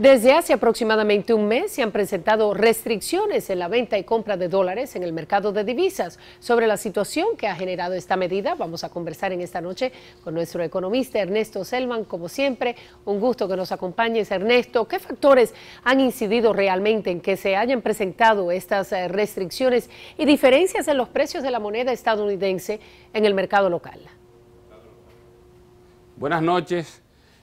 Desde hace aproximadamente un mes se han presentado restricciones en la venta y compra de dólares en el mercado de divisas. Sobre la situación que ha generado esta medida, vamos a conversar en esta noche con nuestro economista Ernesto Selman. Como siempre, un gusto que nos acompañes, Ernesto. ¿Qué factores han incidido realmente en que se hayan presentado estas eh, restricciones y diferencias en los precios de la moneda estadounidense en el mercado local? Buenas noches.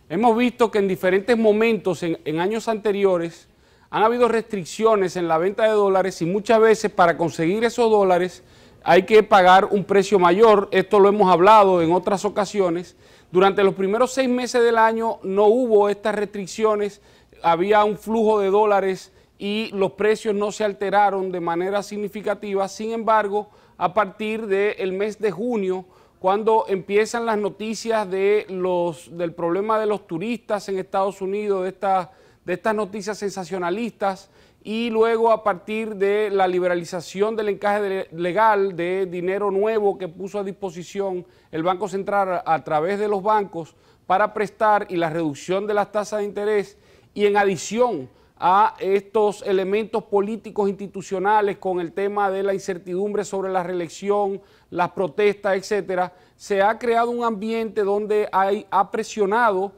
Hemos visto que en diferentes momentos, en, años anteriores, han habido restricciones en la venta de dólares y muchas veces para conseguir esos dólares hay que pagar un precio mayor. Esto lo hemos hablado en otras ocasiones. Durante los primeros seis meses del año no hubo estas restricciones, había un flujo de dólares y los precios no se alteraron de manera significativa. Sin embargo, a partir del mes de junio, cuando empiezan las noticias de los, del problema de los turistas en Estados Unidos, de, estas de estas noticias sensacionalistas, y luego a partir de la liberalización del encaje legal de dinero nuevo que puso a disposición el Banco Central a través de los bancos para prestar y la reducción de las tasas de interés, y en adición a estos elementos políticos institucionales con el tema de la incertidumbre sobre la reelección, las protestas, etcétera, se ha creado un ambiente donde hay, ha presionado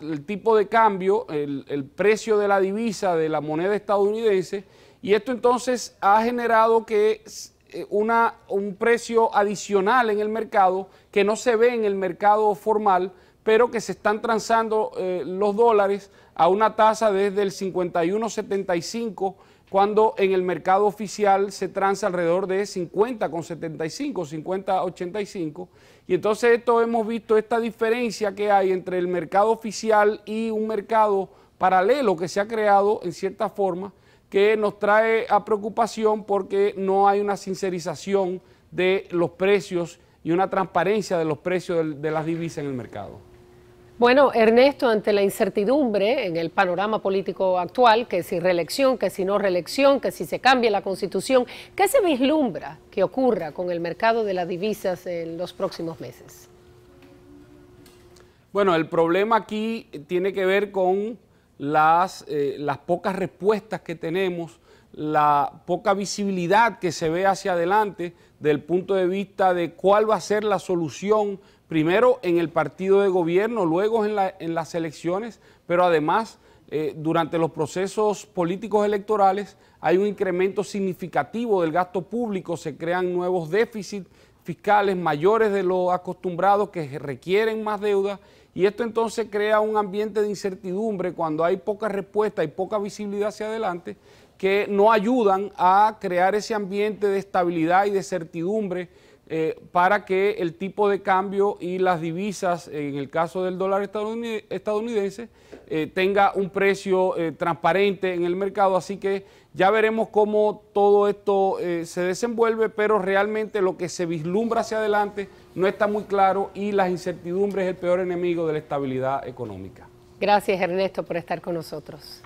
el tipo de cambio, el, precio de la divisa de la moneda estadounidense, y esto entonces ha generado que eh, una, un precio adicional en el mercado que no se ve en el mercado formal, pero que se están transando eh, los dólares a una tasa desde el 51.75 cuando en el mercado oficial se transa alrededor de 50,75, 50,85. Y entonces esto hemos visto esta diferencia que hay entre el mercado oficial y un mercado paralelo que se ha creado en cierta forma, que nos trae a preocupación porque no hay una sincerización de los precios y una transparencia de los precios de las divisas en el mercado. Bueno, Ernesto, ante la incertidumbre en el panorama político actual, que si reelección, que si no reelección, que si se cambia la constitución, ¿qué se vislumbra que ocurra con el mercado de las divisas en los próximos meses? Bueno, el problema aquí tiene que ver con las, eh, las pocas respuestas que tenemos, la poca visibilidad que se ve hacia adelante del punto de vista de cuál va a ser la solución primero en el partido de gobierno, luego en, las elecciones, pero además eh, durante los procesos políticos electorales hay un incremento significativo del gasto público, se crean nuevos déficits fiscales mayores de lo acostumbrado que requieren más deuda y esto entonces crea un ambiente de incertidumbre cuando hay poca respuesta y poca visibilidad hacia adelante que no ayudan a crear ese ambiente de estabilidad y de certidumbre eh, para que el tipo de cambio y las divisas, en el caso del dólar estadounidense, eh, tenga un precio eh, transparente en el mercado. Así que ya veremos cómo todo esto se desenvuelve, pero realmente lo que se vislumbra hacia adelante no está muy claro y las incertidumbres es el peor enemigo de la estabilidad económica. Gracias Ernesto por estar con nosotros.